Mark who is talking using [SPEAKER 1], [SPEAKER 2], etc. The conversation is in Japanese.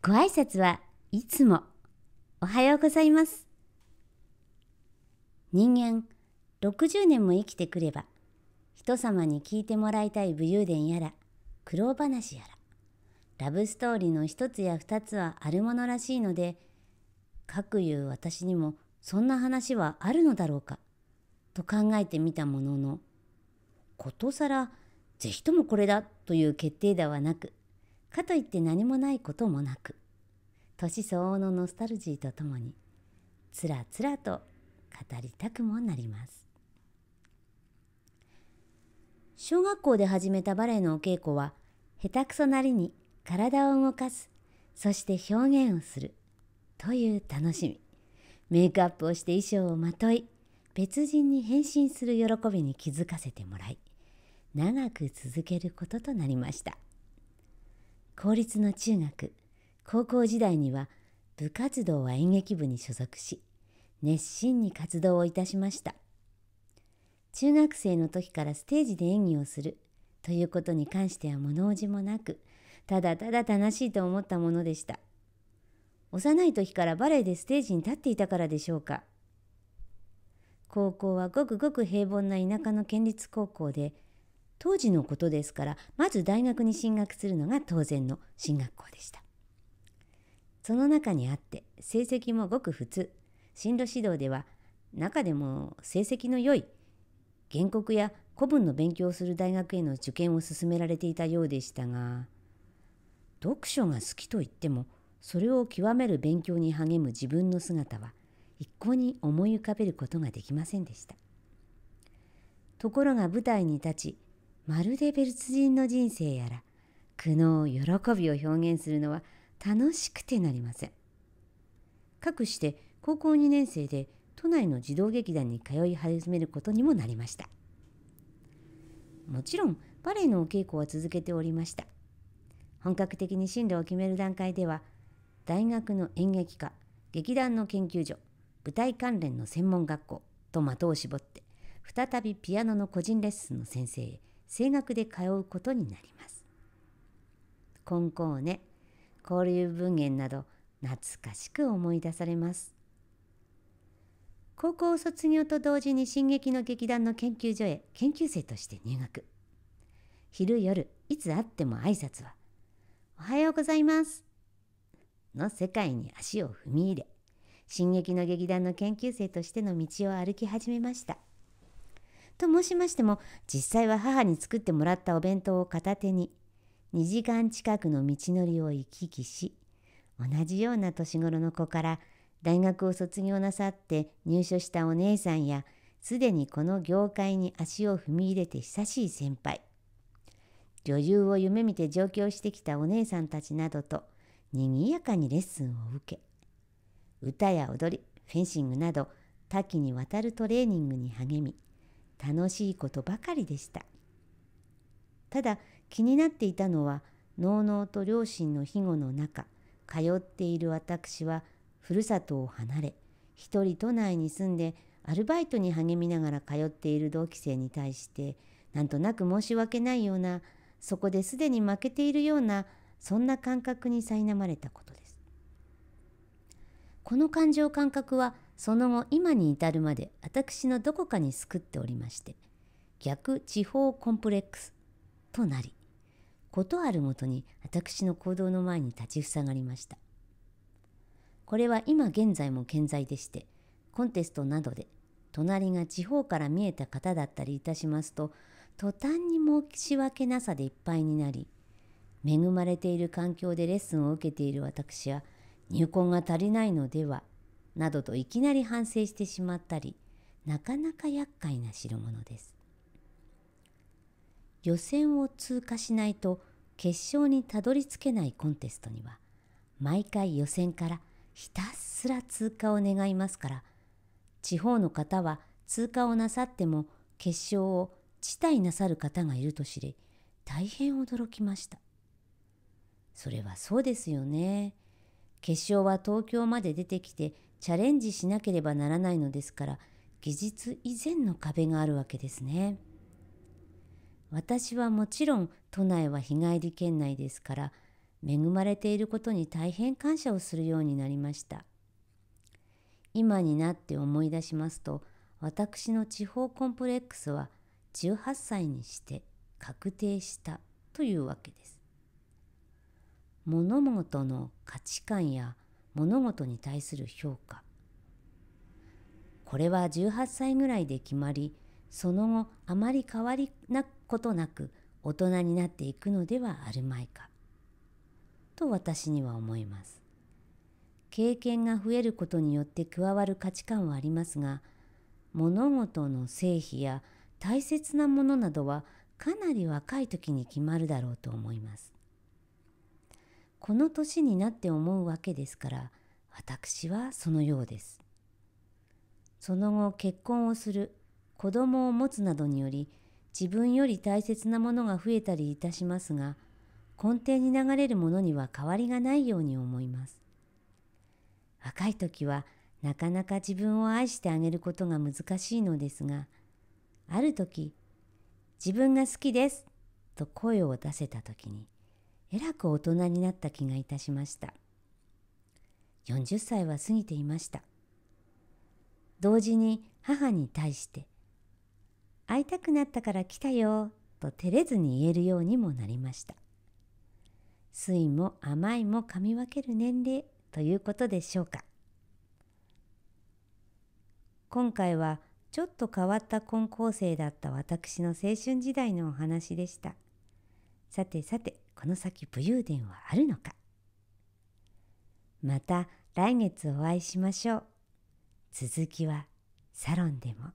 [SPEAKER 1] ご挨拶はいつもおはようございます。人間60年も生きてくれば人様に聞いてもらいたい武勇伝やら苦労話やらラブストーリーの一つや二つはあるものらしいのでかくいう私にもそんな話はあるのだろうかと考えてみたもののことさら是非ともこれだという決定打はなくかといって何もないこともなく年相応のノスタルジーとともにつらつらと語りたくもなります小学校で始めたバレエのお稽古は下手くそなりに体を動かすそして表現をするという楽しみメイクアップをして衣装をまとい別人に変身する喜びに気づかせてもらい長く続けることとなりました。公立の中学高校時代には部活動は演劇部に所属し熱心に活動をいたしました中学生の時からステージで演技をするということに関しては物おじもなくただただ楽しいと思ったものでした幼い時からバレエでステージに立っていたからでしょうか高校はごくごく平凡な田舎の県立高校で当時のことですからまず大学に進学するのが当然の進学校でしたその中にあって成績もごく普通進路指導では中でも成績の良い原告や古文の勉強をする大学への受験を勧められていたようでしたが読書が好きといってもそれを極める勉強に励む自分の姿は一向に思い浮かべることができませんでしたところが舞台に立ちまるで別人の人生やら苦悩喜びを表現するのは楽しくてなりません。かくして高校2年生で都内の児童劇団に通い始めることにもなりました。もちろんバレエのお稽古は続けておりました。本格的に進路を決める段階では大学の演劇科劇団の研究所舞台関連の専門学校と的を絞って再びピアノの個人レッスンの先生へ声楽で通うことになります。コンコーネ、交流文言など懐かしく思い出されます。高校卒業と同時に進撃の劇団の研究所へ研究生として入学。昼夜、いつ会っても挨拶は、おはようございます。の世界に足を踏み入れ、進撃の劇団の研究生としての道を歩き始めました。と申しましても実際は母に作ってもらったお弁当を片手に2時間近くの道のりを行き来し同じような年頃の子から大学を卒業なさって入所したお姉さんやすでにこの業界に足を踏み入れて久しい先輩女優を夢見て上京してきたお姉さんたちなどと賑やかにレッスンを受け歌や踊りフェンシングなど多岐にわたるトレーニングに励み楽しいことばかりでしたただ気になっていたのはのうのうと両親の庇護の中通っている私はふるさとを離れ一人都内に住んでアルバイトに励みながら通っている同期生に対してなんとなく申し訳ないようなそこですでに負けているようなそんな感覚に苛まれたことです。この感情感覚はその後今に至るまで私のどこかに救っておりまして逆地方コンプレックスとなり事あるごとに私の行動の前に立ちふさがりましたこれは今現在も健在でしてコンテストなどで隣が地方から見えた方だったりいたしますと途端に申し訳なさでいっぱいになり恵まれている環境でレッスンを受けている私は入魂が足りないのではなどといきなり反省してしまったりなかなか厄介な代物です予選を通過しないと決勝にたどり着けないコンテストには毎回予選からひたすら通過を願いますから地方の方は通過をなさっても決勝を辞退なさる方がいると知り大変驚きましたそれはそうですよね決勝は東京まで出てきてチャレンジしなければならないのですから技術以前の壁があるわけですね。私はもちろん都内は日帰り圏内ですから恵まれていることに大変感謝をするようになりました。今になって思い出しますと私の地方コンプレックスは18歳にして確定したというわけです。物事の価値観や物事に対する評価これは18歳ぐらいで決まりその後あまり変わりなことなく大人になっていくのではあるまいかと私には思います経験が増えることによって加わる価値観はありますが物事の成否や大切なものなどはかなり若い時に決まるだろうと思いますこの年になって思うわけですから私はそのようです。その後結婚をする子供を持つなどにより自分より大切なものが増えたりいたしますが根底に流れるものには変わりがないように思います。若い時はなかなか自分を愛してあげることが難しいのですがある時「自分が好きです」と声を出せた時にえらく大人になった気がいたしました40歳は過ぎていました同時に母に対して「会いたくなったから来たよ」と照れずに言えるようにもなりました酸も甘いも噛み分ける年齢ということでしょうか今回はちょっと変わった高校生だった私の青春時代のお話でしたさてさてこの先武勇伝はあるのかまた来月お会いしましょう続きはサロンでも